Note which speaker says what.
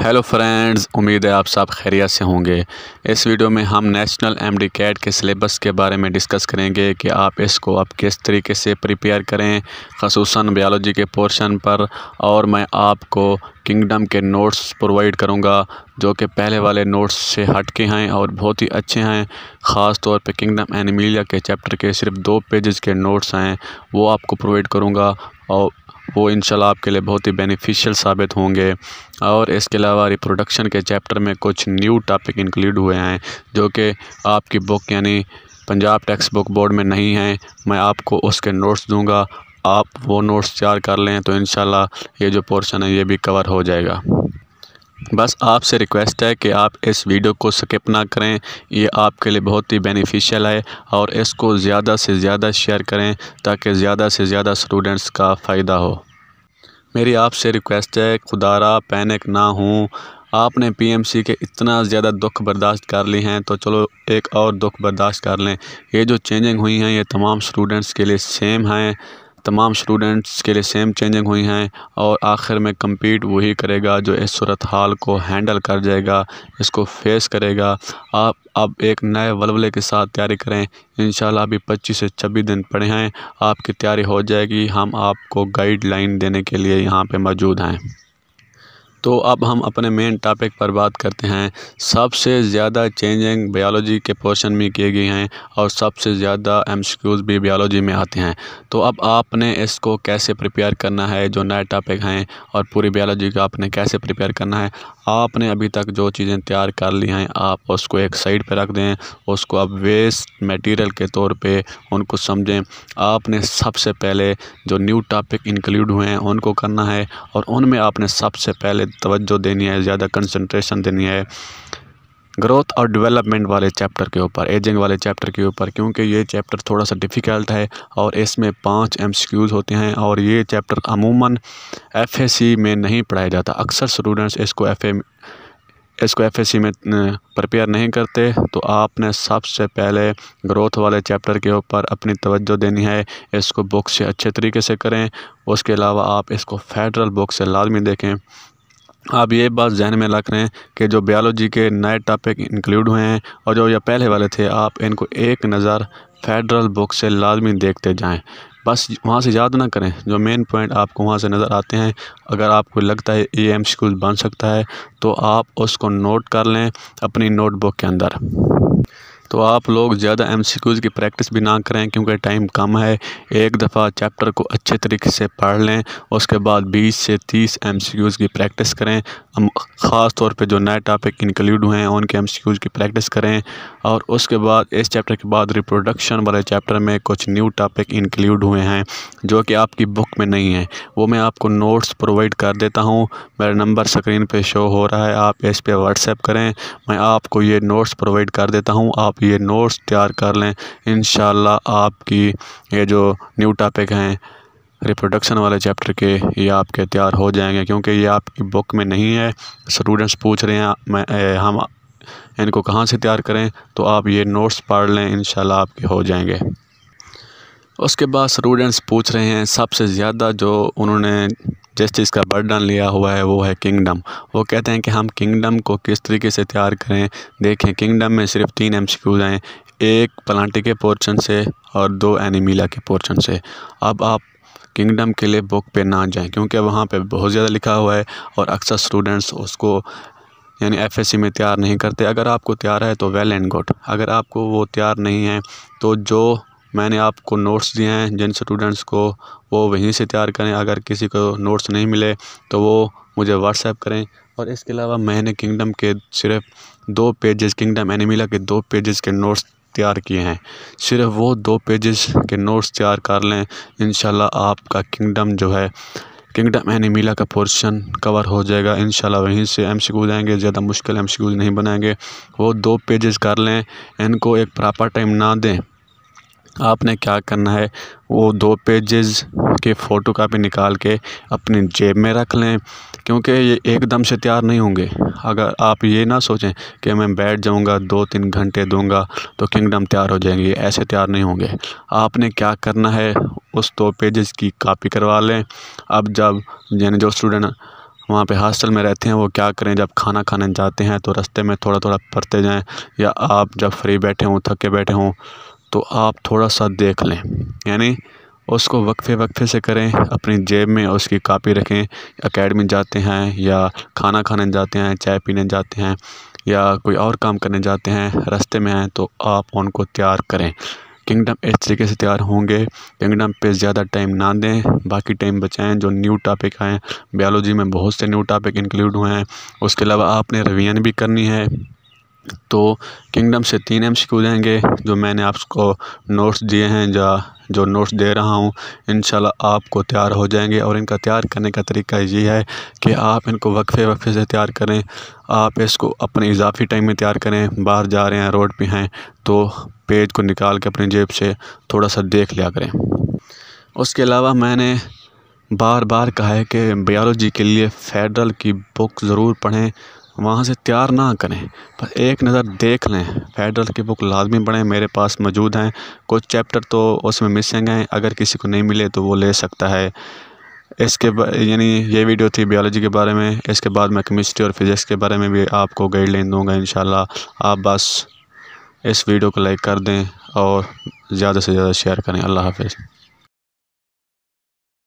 Speaker 1: hello friends उम्मीद है आप सब खैरियत से होंगे इस वीडियो में हम नेशनल एम डी कैट के सिलेबस के बारे में डिस्कस करेंगे कि आप इसको आप किस तरीके से प्रिपेयर करें खसूस बायोलॉजी के पोर्शन पर और मैं आपको किंगडम के नोट्स प्रोवाइड करूंगा जो कि पहले वाले नोट्स से हट के हैं और बहुत ही अच्छे हैं ख़ास तौर पर किंगडम एनिमिलिया के चैप्टर के सिर्फ दो पेजेस के नोट्स हैं वो आपको प्रोवाइड करूँगा और वो इन आपके लिए बहुत ही बेनिफिशियल साबित होंगे और इसके अलावा रिप्रोडक्शन के चैप्टर में कुछ न्यू टॉपिक इंक्लूड हुए हैं जो कि आपकी बुक यानी पंजाब टेक्स बुक बोर्ड में नहीं हैं मैं आपको उसके नोट्स दूँगा आप वो नोट्स तैयार कर लें तो इन ये जो पोर्शन है ये भी कवर हो जाएगा बस आपसे रिक्वेस्ट है कि आप इस वीडियो को स्किप ना करें ये आपके लिए बहुत ही बेनिफिशियल है और इसको ज़्यादा से ज़्यादा शेयर करें ताकि ज़्यादा से ज़्यादा स्टूडेंट्स का फ़ायदा हो मेरी आपसे रिक्वेस्ट है खुदारा पैनिक ना हूँ आपने पीएमसी के इतना ज़्यादा दुख बर्दाश्त कर लिए हैं तो चलो एक और दुख बर्दाश्त कर लें ये जो चेंजिंग हुई हैं ये तमाम स्टूडेंट्स के लिए सेम हैं तमाम स्टूडेंट्स के लिए सेम चेंजिंग हुई हैं और आखिर में कम्पीट वही करेगा जो इस सूरत हाल को हैंडल कर जाएगा इसको फेस करेगा आप अब एक नए वलवले के साथ तैयारी करें इन अभी पच्चीस से छब्बीस दिन पड़े हैं आपकी तैयारी हो जाएगी हम आपको गाइडलाइन देने के लिए यहाँ पर मौजूद हैं तो अब हम अपने मेन टॉपिक पर बात करते हैं सबसे ज़्यादा चेंजिंग बायोलॉजी के पोर्शन में किए गए हैं और सबसे ज़्यादा एम भी बायोलॉजी में आते हैं तो अब आपने इसको कैसे प्रिपेयर करना है जो नए टॉपिक हैं और पूरी बायोलॉजी का आपने कैसे प्रिपेयर करना है आपने अभी तक जो चीज़ें तैयार कर ली हैं आप उसको एक साइड पर रख दें उसको आप वेस्ट मटेरियल के तौर पे उनको समझें आपने सबसे पहले जो न्यू टॉपिक इंक्लूड हुए हैं उनको करना है और उनमें आपने सबसे पहले तवज्जो देनी है ज़्यादा कंसनट्रेशन देनी है ग्रोथ और डेवलपमेंट वाले चैप्टर के ऊपर एजिंग वाले चैप्टर के ऊपर क्योंकि ये चैप्टर थोड़ा सा डिफ़िकल्ट है और इसमें पांच एमसीक्यूज़ होते हैं और ये चैप्टर अमूमन एफएसी में नहीं पढ़ाया जाता अक्सर स्टूडेंट्स इसको एफ इसको एफ में प्रिपेयर नहीं करते तो आपने सबसे पहले ग्रोथ वाले चैप्टर के ऊपर अपनी तवज्जो देनी है इसको बुक से अच्छे तरीके से करें उसके अलावा आप इसको फेडरल बुक से लाजमी देखें आप ये बात जहन में रख रहे हैं कि जो बायोलॉजी के नए टॉपिक इंक्लूड हुए हैं और जो ये पहले वाले थे आप इनको एक नज़र फेडरल बुक से लाजमी देखते जाएं बस वहाँ से याद ना करें जो मेन पॉइंट आपको वहाँ से नज़र आते हैं अगर आपको लगता है ई एम स्कूल बन सकता है तो आप उसको नोट कर लें अपनी नोटबुक के अंदर तो आप लोग ज़्यादा एम की प्रैक्टिस भी ना करें क्योंकि टाइम कम है एक दफ़ा चैप्टर को अच्छे तरीके से पढ़ लें उसके बाद बीस से तीस एम की प्रैक्टिस करें ख़ास तौर पे जो नए टॉपिक इंक्लूड हुए हैं उनके एम की प्रैक्टिस करें और उसके बाद इस चैप्टर के बाद रिप्रोडक्शन वाले चैप्टर में कुछ न्यू टॉपिक इंक्लूड हुए हैं जो कि आपकी बुक में नहीं है वो मैं आपको नोट्स प्रोवाइड कर देता हूँ मेरा नंबर स्क्रीन पर शो हो रहा है आप इस पर व्हाट्सएप करें मैं आपको ये नोट्स प्रोवाइड कर देता हूँ आप आप ये नोट्स तैयार कर लें इन आपकी ये जो न्यू टॉपिक हैं रिप्रोडक्शन वाले चैप्टर के ये आपके तैयार हो जाएंगे क्योंकि ये आपकी बुक में नहीं है स्टूडेंट्स पूछ रहे हैं मैं ए, हम इनको कहाँ से तैयार करें तो आप ये नोट्स पढ़ लें इन आपके हो जाएंगे उसके बाद स्टूडेंट्स पूछ रहे हैं सबसे ज़्यादा जो उन्होंने जिस चीज़ का बर्डन लिया हुआ है वो है किंगडम वो कहते हैं कि हम किंगडम को किस तरीके से तैयार करें देखें किंगडम में सिर्फ तीन एम सी हैं एक पलांटी के पोर्शन से और दो एनिमिला के पोर्शन से अब आप किंगडम के लिए बुक पे ना जाएं क्योंकि वहाँ पे बहुत ज़्यादा लिखा हुआ है और अक्सर स्टूडेंट्स उसको यानी एफएससी में तैयार नहीं करते अगर आपको तैयार है तो वेल एंड गुड अगर आपको वो तैयार नहीं है तो जो मैंने आपको नोट्स दिए हैं जिन स्टूडेंट्स को वो वहीं से तैयार करें अगर किसी को नोट्स नहीं मिले तो वो मुझे व्हाट्सएप करें और इसके अलावा मैंने किंगडम के सिर्फ दो पेजेस किंगडम एनिमिला के दो पेजेस के नोट्स तैयार किए हैं सिर्फ वो दो पेजेस के नोट्स तैयार कर लें इन आपका किंगडम जो है किंगडम एनिमिला का पोर्शन कवर हो जाएगा इन वहीं से एम सी आएंगे ज़्यादा मुश्किल एम सी नहीं बनाएंगे वो दो पेजेस कर लें इनको एक प्रॉपर टाइम ना दें आपने क्या करना है वो दो पेजेस की फ़ोटो कापी निकाल के अपनी जेब में रख लें क्योंकि ये एकदम से तैयार नहीं होंगे अगर आप ये ना सोचें कि मैं बैठ जाऊंगा दो तीन घंटे दूंगा तो किंगडम तैयार हो जाएंगे ऐसे तैयार नहीं होंगे आपने क्या करना है उस दो पेजेस की कापी करवा लें अब जब यानी जो स्टूडेंट वहाँ पे हॉस्टल में रहते हैं वो क्या करें जब खाना खाने जाते हैं तो रास्ते में थोड़ा थोड़ा पढ़ते जाएं या आप जब फ्री बैठे हों थके बैठे हों तो आप थोड़ा सा देख लें यानी उसको वक्फे वक्फे से करें अपनी जेब में उसकी कापी रखें अकेडमी जाते हैं या खाना खाने जाते हैं चाय पीने जाते हैं या कोई और काम करने जाते हैं रास्ते में हैं तो आप उनको तैयार करें किंगडम इस तरीके से तैयार होंगे किंगडम पे ज़्यादा टाइम ना दें बाकी टाइम बचाएं जो न्यू टॉपिक आएँ बायोलॉजी में बहुत से न्यू टॉपिक इंक्लूड हुए हैं उसके अलावा आपने रवैयान भी करनी है तो किंगडम से तीन एम सी देंगे जो मैंने आपको नोट्स दिए हैं या जो नोट्स दे रहा हूँ इन आपको तैयार हो जाएंगे और इनका तैयार करने का तरीका ये है कि आप इनको वक्फे वक्फे से तैयार करें आप इसको अपने इजाफी टाइम में तैयार करें बाहर जा रहे हैं रोड पे हैं तो पेज को निकाल के अपनी जेब से थोड़ा सा देख लिया करें उसके अलावा मैंने बार बार कहा है कि बायोलॉजी के लिए फेडरल की बुक ज़रूर पढ़ें वहाँ से तैयार ना करें पर एक नज़र देख लें फेडरल की बुक लाजमी पढ़ें मेरे पास मौजूद हैं कुछ चैप्टर तो उसमें मिसिंग हैं अगर किसी को नहीं मिले तो वो ले सकता है इसके यानी ये वीडियो थी बियोलॉजी के बारे में इसके बाद मैं केमिस्ट्री और फिज़िक्स के बारे में भी आपको गाइडलाइन दूँगा इन आप बस इस वीडियो को लाइक कर दें और ज़्यादा से ज़्यादा शेयर करें अल्लाह हाफिज़